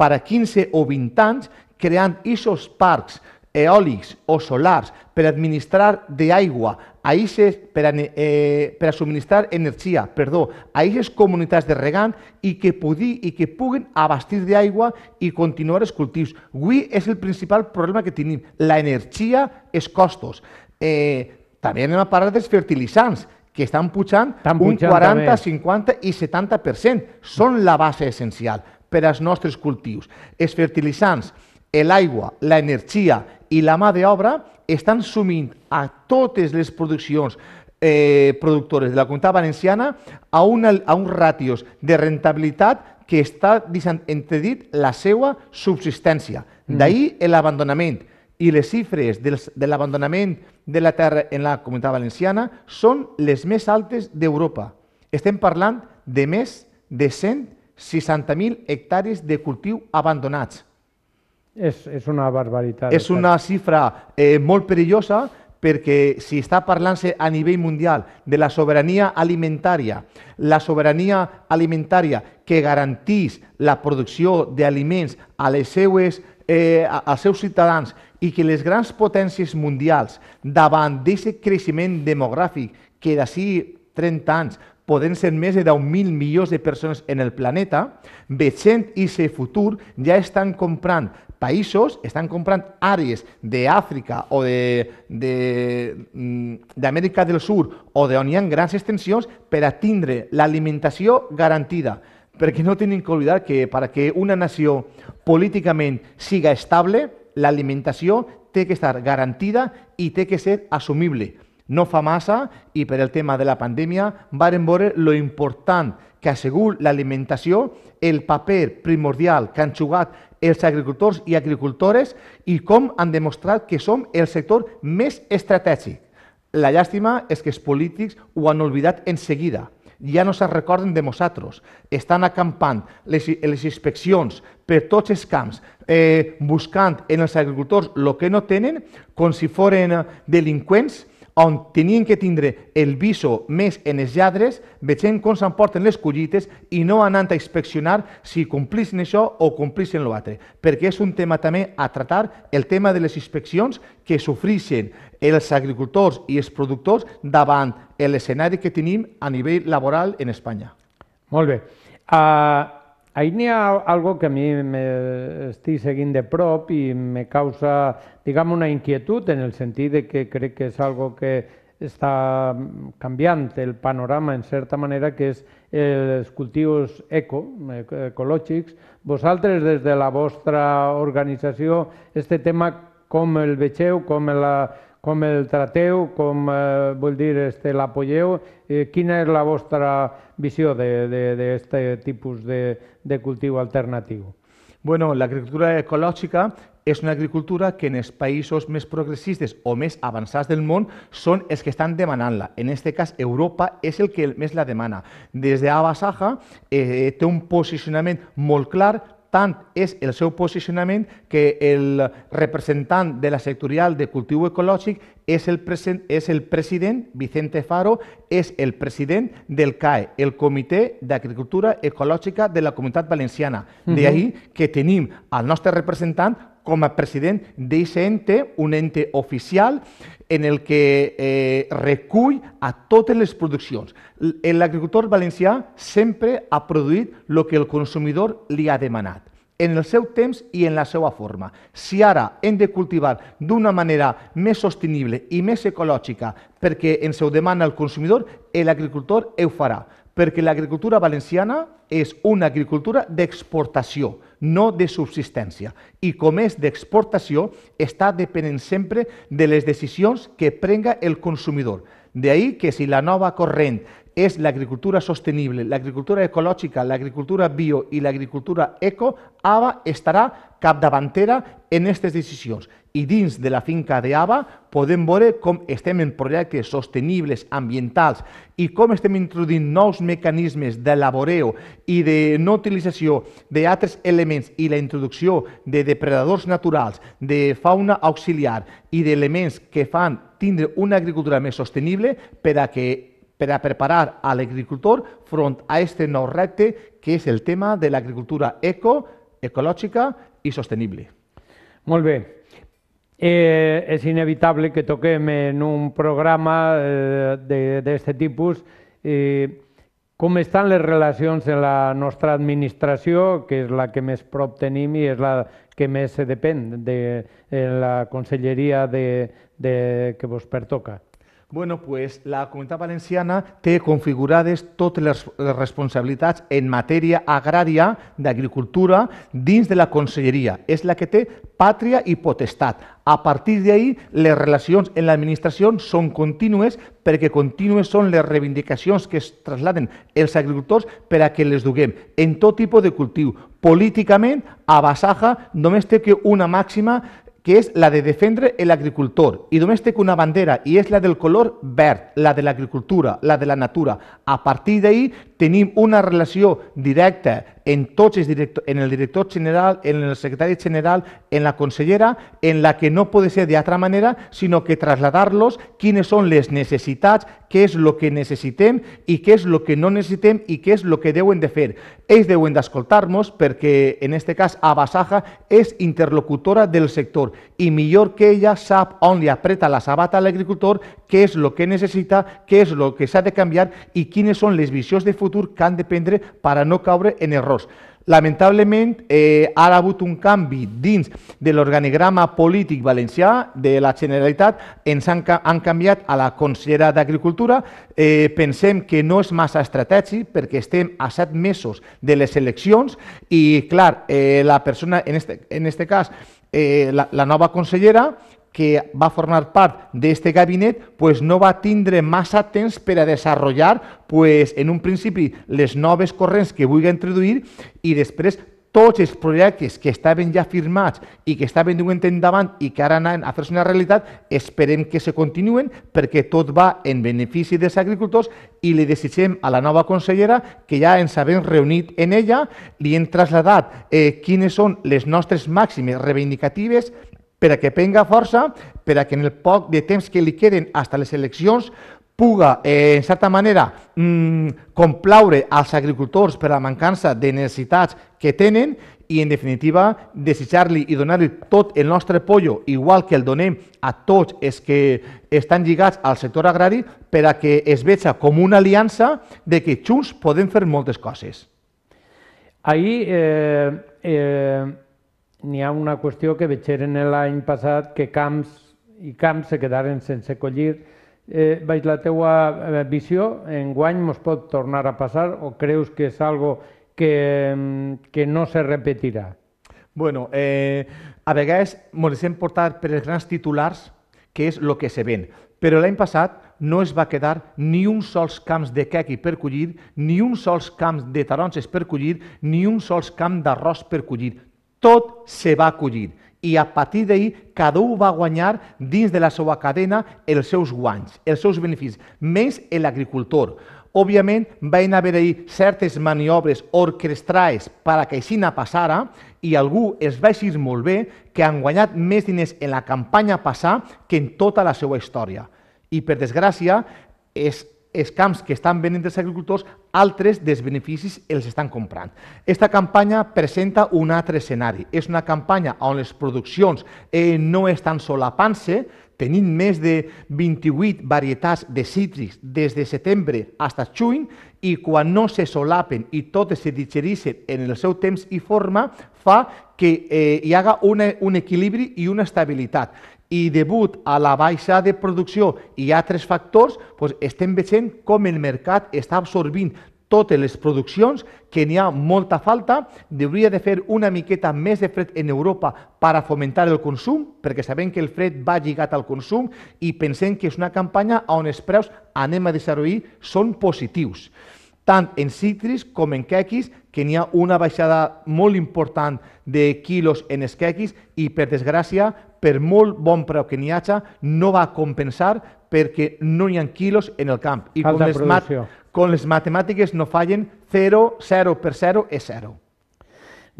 per a 15 o 20 anys creant aquests parcs eòlics o solars per administrar d'aigua a ixes, per, a, eh, per a subministrar energia, perdó, a aquestes comunitats de regant i que, pugui, i que puguen abastir d'aigua i continuar els cultius. Avui és el principal problema que tenim, la energia, els costos. Eh, també anem a parlar dels fertilitzants, que estan pujant, un 40, també. 50 i 70%. Són la base essencial per als nostres cultius. Els fertilitzants, l'aigua, l'energia i la mà d'obra estan sumint a totes les produccions eh, productores de la comunitat valenciana a, una, a uns ràtios de rentabilitat que està deixant entredit la seva subsistència. Mm. D'ahir l'abandonament i les xifres de l'abandonament de la terra en la comunitat valenciana són les més altes d'Europa. Estem parlant de més de 100 60.000 hectàrees de cultiu abandonats. És, és una barbaritat. És una xifra eh, molt perillosa perquè si està parlant-se a nivell mundial de la soberania alimentària, la soberania alimentària que garantís la producció d'aliments a les seues, eh, als seus ciutadans i que les grans potències mundials, davant d'aquest creixement demogràfic que d'ací 30 anys ...pueden ser meses de 10.000 millones de personas en el planeta, y se ya están comprando países... ...están comprando áreas de África o de, mm, América del Sur o de hi grandes grans extensions tindre la alimentación garantida. Porque no tienen que olvidar que que una nación... ...políticamente siga estable, la alimentación... ...tiene que estar garantida y tiene que ser asumible... no fa massa i per el tema de la pandèmia varen veure lo important que ha sigut l'alimentació, el paper primordial que han jugat els agricultors i agricultores i com han demostrat que som el sector més estratègic. La llàstima és que els polítics ho han oblidat en seguida ja no se'n recorden de nosaltres. Estan acampant les, les inspeccions per tots els camps, eh, buscant en els agricultors el que no tenen, com si foren eh, delinqüents, on tenien que tindre el viso més en els lladres, veient com s'emporten les collites i no anant a inspeccionar si complissin això o complissin l'altre, perquè és un tema també a tratar, el tema de les inspeccions que sofreixen els agricultors i els productors davant l'escenari que tenim a nivell laboral en Espanya. Molt bé. Uh, Ahir n'hi ha algo que a mi m'estic seguint de prop i me causa, diguem, una inquietud en el sentit de que crec que és algo que està canviant el panorama en certa manera, que és els cultius eco, ecològics. Vosaltres, des de la vostra organització, este tema com el vegeu, com la, com el trateu, com eh, vull dir, este, l'apoyeu, eh, quina és la vostra visió d'aquest tipus de, de cultiu alternatiu? Bueno, l'agricultura ecològica és una agricultura que en els països més progressistes o més avançats del món són els que estan demanant-la. En aquest cas, Europa és el que més la demana. Des de Abasaja eh, té un posicionament molt clar, tant és el seu posicionament que el representant de la sectorial de cultiu ecològic és el, present, és el president, Vicente Faro, és el president del CAE, el Comitè d'Agricultura Ecològica de la Comunitat Valenciana. Uh -huh. D'ahir que tenim el nostre representant com a president d'aquest ente, un ente oficial, en el que eh, recull a totes les produccions. Eh, l'agricultor valencià sempre ha produït el que el consumidor li ha demanat en el seu temps i en la seva forma. Si ara hem de cultivar d'una manera més sostenible i més ecològica perquè ens ho demana el consumidor, l'agricultor ho farà, perquè l'agricultura valenciana és una agricultura d'exportació no de subsistència, i com és d'exportació, està depenent sempre de les decisions que prenga el consumidor. D'ahir que si la nova corrent és l'agricultura sostenible, l'agricultura ecològica, l'agricultura bio i l'agricultura eco, ABA estarà capdavantera en aquestes decisions i dins de la finca d'Ava podem veure com estem en projectes sostenibles ambientals i com estem introduint nous mecanismes d'elaboreu i de no utilització d'altres elements i la introducció de depredadors naturals, de fauna auxiliar i d'elements que fan tindre una agricultura més sostenible per a que per a preparar a l'agricultor front a aquest nou repte que és el tema de l'agricultura eco, ecològica i sostenible. Molt bé, eh, és inevitable que toquem en un programa eh, d'aquest tipus eh, com estan les relacions en la nostra administració, que és la que més prop tenim i és la que més depèn de, de la conselleria de, de, que vos pertoca. Bueno, pues la Comunitat Valenciana té configurades totes les responsabilitats en matèria agrària, d'agricultura, dins de la Conselleria. És la que té pàtria i potestat. A partir d'ahir, les relacions en l'administració són contínues perquè contínues són les reivindicacions que es trasladen els agricultors per a que les duguem en tot tipus de cultiu. Políticament, a Bassaja només té que una màxima que es la de defender el agricultor, y doméstico una bandera, y es la del color verde, la de la agricultura, la de la natura. A partir de ahí tenim una relació directa en, tots els director, en el director general, en el secretari general, en la consellera, en la que no pot ser d'altra manera, sinó que traslladar-los quines són les necessitats, què és el que necessitem i què és el que no necessitem i què és el que deuen de fer. Ells deuen d'escoltar-nos perquè, en aquest cas, Abasaja és interlocutora del sector i millor que ella sap on li apreta la sabata a l'agricultor què és el que necessita, què és el que s'ha de canviar i quines són les visions de futur que han de prendre per a no caure en errors. Lamentablement, eh, ha hagut un canvi dins de l'organigrama polític valencià de la Generalitat, ens han, han canviat a la consellera d'Agricultura, eh, pensem que no és massa estratègic perquè estem a set mesos de les eleccions i, clar, eh, la persona, en este, en este cas, eh, la, la nova consellera que va formar part d'este gabinet pues, no va tindre massa temps per a desenvolupar pues, en un principi les noves corrents que vulgui introduir i després tots els projectes que estaven ja firmats i que estaven d'un endavant i que ara anaven a fer-se una realitat, esperem que se continuen perquè tot va en benefici dels agricultors i li desitgem a la nova consellera que ja ens havent reunit en ella, li hem traslladat eh, quines són les nostres màximes reivindicatives per a que penga força, per a que en el poc de temps que li queden hasta les eleccions puga, eh, en certa manera, mmm, complaure als agricultors per la mancança de necessitats que tenen i, en definitiva, desitjar-li i donar-li tot el nostre pollo, igual que el donem a tots els que estan lligats al sector agrari, per a que es veja com una aliança de que junts podem fer moltes coses. Ahir eh, eh, n'hi ha una qüestió que veixeren l'any passat que camps i camps se quedaren sense collir. Eh, baix la teua eh, visió, en guany mos pot tornar a passar o creus que és algo que, mm, que no se repetirà? Bueno, eh, a vegades ens deixem portar per els grans titulars, que és el que se ven. Però l'any passat no es va quedar ni un sols camps de quequi per collir, ni un sols camps de taronges per collir, ni un sols camp d'arròs per collir tot se va acollir i a partir d'ahir cada un va guanyar dins de la seva cadena els seus guanys, els seus beneficis, més l'agricultor. Òbviament, van haver ahir certes maniobres orquestrades per a que així no passara i algú es va dir molt bé que han guanyat més diners en la campanya passada que en tota la seva història. I, per desgràcia, és els camps que estan venent dels agricultors altres dels beneficis els estan comprant. Esta campanya presenta un altre escenari. És una campanya on les produccions eh, no estan solapant-se, tenint més de 28 varietats de cítrics des de setembre fins a juny i quan no se solapen i totes se digerissen en el seu temps i forma, fa que eh, hi haga una, un equilibri i una estabilitat i debut a la baixa de producció i altres factors, doncs estem veient com el mercat està absorbint totes les produccions, que n'hi ha molta falta, hauria de fer una miqueta més de fred en Europa per a fomentar el consum, perquè sabem que el fred va lligat al consum i pensem que és una campanya on els preus, anem a desarrollar, són positius tant en citris com en quequis, que n'hi ha una baixada molt important de quilos en quequis i, per desgràcia, per molt bon preu que n'hi hagi, no va compensar perquè no hi ha quilos en el camp. I com les, mat com les matemàtiques no fallen, 0, 0 per 0 és 0.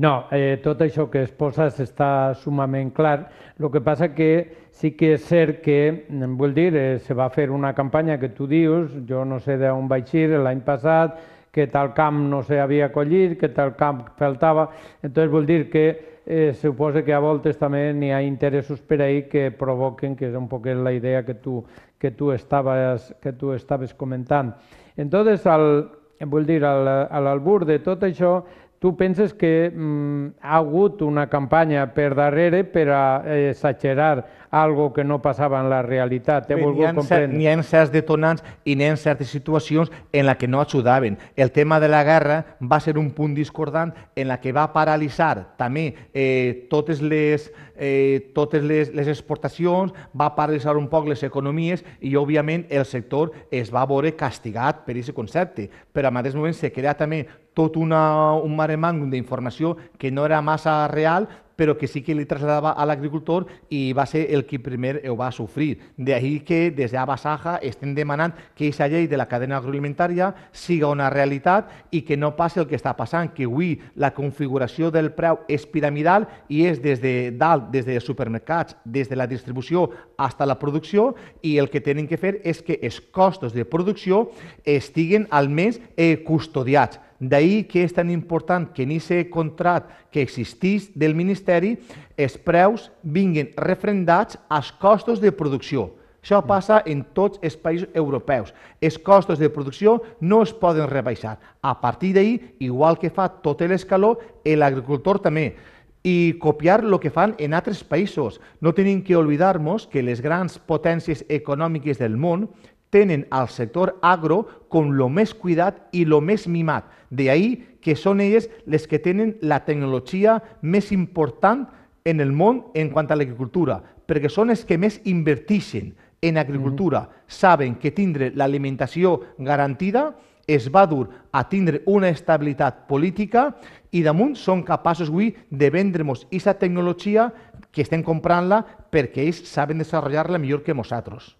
No, eh, tot això que es posa està sumament clar. El que passa que sí que és cert que, mm, vull dir, eh, se va fer una campanya que tu dius, jo no sé d'on vaig ir l'any passat, que tal camp no s'havia havia collit, que tal camp faltava... Entonces, vol dir que eh, suposa que a voltes també n'hi ha interessos per ahir que provoquen, que és un poc la idea que tu, que tu, estaves, que tu estaves comentant. Entonces, al, vull dir, a l'albur de tot això Tu penses que mm, ha hagut una campanya per darrere per a eh, exagerar algo que no passava en la realitat. He Bé, volgut ha comprendre. N'hi ha certs detonants i n'hi ha certes situacions en la que no ajudaven. El tema de la guerra va ser un punt discordant en la que va paralitzar també eh, totes, les, eh, totes les, les exportacions, va paralitzar un poc les economies i, òbviament, el sector es va veure castigat per aquest concepte. Però, al mateix moment, se crea també tot una, un maremàngum d'informació que no era massa real, però que sí que li traslladava a l'agricultor i va ser el que primer ho va sofrir. D'ahir que des de Saja estem demanant que aquesta llei de la cadena agroalimentària siga una realitat i que no passi el que està passant, que avui la configuració del preu és piramidal i és des de dalt, des de supermercats, des de la distribució fins a la producció i el que tenen que fer és que els costos de producció estiguen almenys eh, custodiats D'ahir que és tan important que en aquest contrat que existís del Ministeri els preus vinguin refrendats als costos de producció. Això mm. passa en tots els països europeus. Els costos de producció no es poden rebaixar. A partir d'ahir, igual que fa tot l'escaló, l'agricultor també i copiar el que fan en altres països. No tenim que oblidar-nos que les grans potències econòmiques del món tenen al sector agro com el més cuidat i el més mimat. De ahí que són elles les que tenen la tecnologia més important en el món en quant a l'agricultura, perquè són els que més inverteixen en agricultura. Mm. Saben que tindre l'alimentació garantida es va dur a tindre una estabilitat política i damunt són capaços avui de vendre-nos aquesta tecnologia que estem comprant-la perquè ells saben desenvolupar-la millor que nosaltres.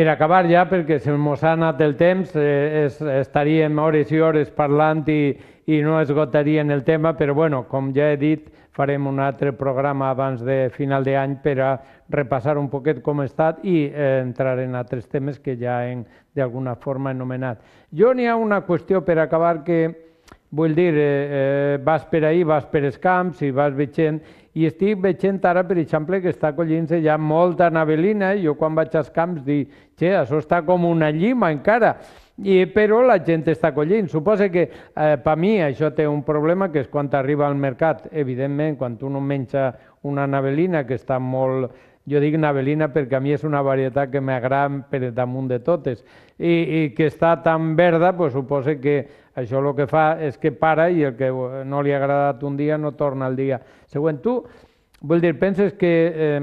Per acabar ja, perquè se mos ha anat el temps, eh, es, estaríem hores i hores parlant i, i no esgotarien el tema, però bueno, com ja he dit, farem un altre programa abans de final d'any per a repassar un poquet com ha estat i eh, entrar en altres temes que ja hem d'alguna forma anomenat. Jo n'hi ha una qüestió per acabar que vull dir, eh, eh vas per ahir, vas per els camps i vas veient, i estic veient ara, per exemple, que està collint-se ja molta navelina, i jo quan vaig als camps dic, che, això està com una llima encara, i, però la gent està collint. Suposa que eh, per mi això té un problema que és quan arriba al mercat. Evidentment, quan tu no menja una navelina que està molt, jo dic navelina perquè a mi és una varietat que m'agrada per damunt de totes, i, i que està tan verda, pues, suposa que això el que fa és que para i el que no li ha agradat un dia no torna al dia següent. Tu, vull dir, penses que eh,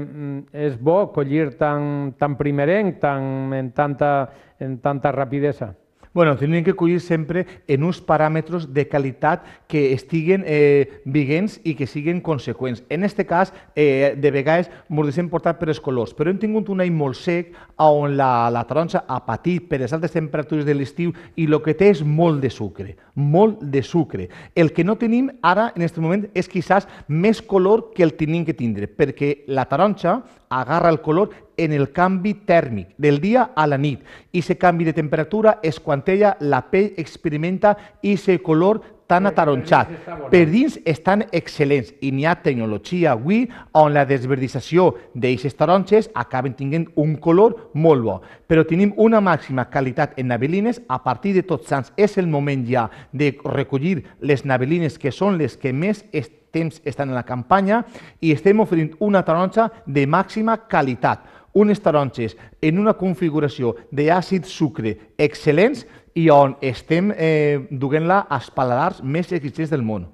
és bo collir tan, tan primerenc, tan, en, tanta, en tanta rapidesa? Bueno, tienen que acollir sempre en uns paràmetres de qualitat que estiguen eh, vigents i que siguin conseqüents. En aquest cas, eh, de vegades ens deixem portar per els colors, però hem tingut un any molt sec on la, la taronja ha patit per les altes temperatures de l'estiu i el que té és molt de sucre molt de sucre. El que no tenim ara, en aquest moment, és quizás més color que el tenim que tindre, perquè la taronja agarra el color en el canvi tèrmic del dia a la nit. I se canvi de temperatura és quan ella, la pell, experimenta i se color tan ataronxat. Per dins estan excel·lents i n'hi ha tecnologia avui on la desverdització d'eixes taronxes acaben tinguent un color molt bo. Però tenim una màxima qualitat en navelines. A partir de tots sants és el moment ja de recollir les navelines que són les que més temps estan en la campanya i estem oferint una taronxa de màxima qualitat unes taronges en una configuració d'àcid-sucre excel·lents i on estem eh, duguent-la als paladars més existents del món.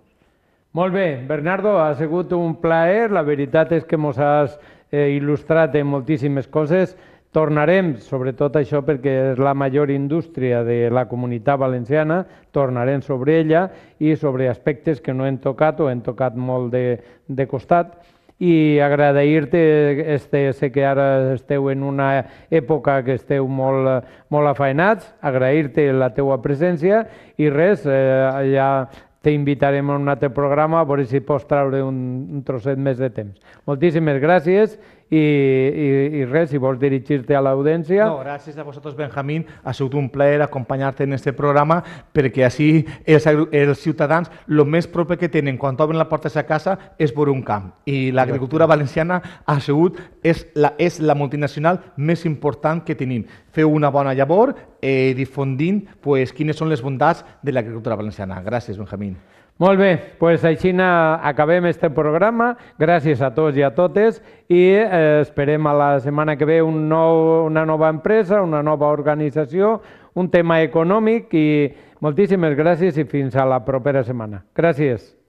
Molt bé, Bernardo, ha sigut un plaer. La veritat és que ens has eh, il·lustrat en moltíssimes coses. Tornarem, sobretot això perquè és la major indústria de la comunitat valenciana, tornarem sobre ella i sobre aspectes que no hem tocat o hem tocat molt de, de costat i agrair-te este, sé que ara esteu en una època que esteu molt, molt afainats, agrair-te la teua presència i res, eh, ja t'invitarem a un altre programa a veure si pots treure un, un trosset més de temps. Moltíssimes gràcies i, i, i res, si vols dirigir-te a l'audiència... No, gràcies a vosaltres, Benjamín. Ha sigut un plaer acompanyar-te en aquest programa perquè així els, els ciutadans el més proper que tenen quan obren la porta de casa és veure un camp. I l'agricultura valenciana ha sigut, és la, és la multinacional més important que tenim. Feu una bona llavor eh, difondint pues, quines són les bondats de l'agricultura valenciana. Gràcies, Benjamín. Molt bé, doncs així acabem este programa. Gràcies a tots i a totes i eh, esperem a la setmana que ve un nou, una nova empresa, una nova organització, un tema econòmic i moltíssimes gràcies i fins a la propera setmana. Gràcies.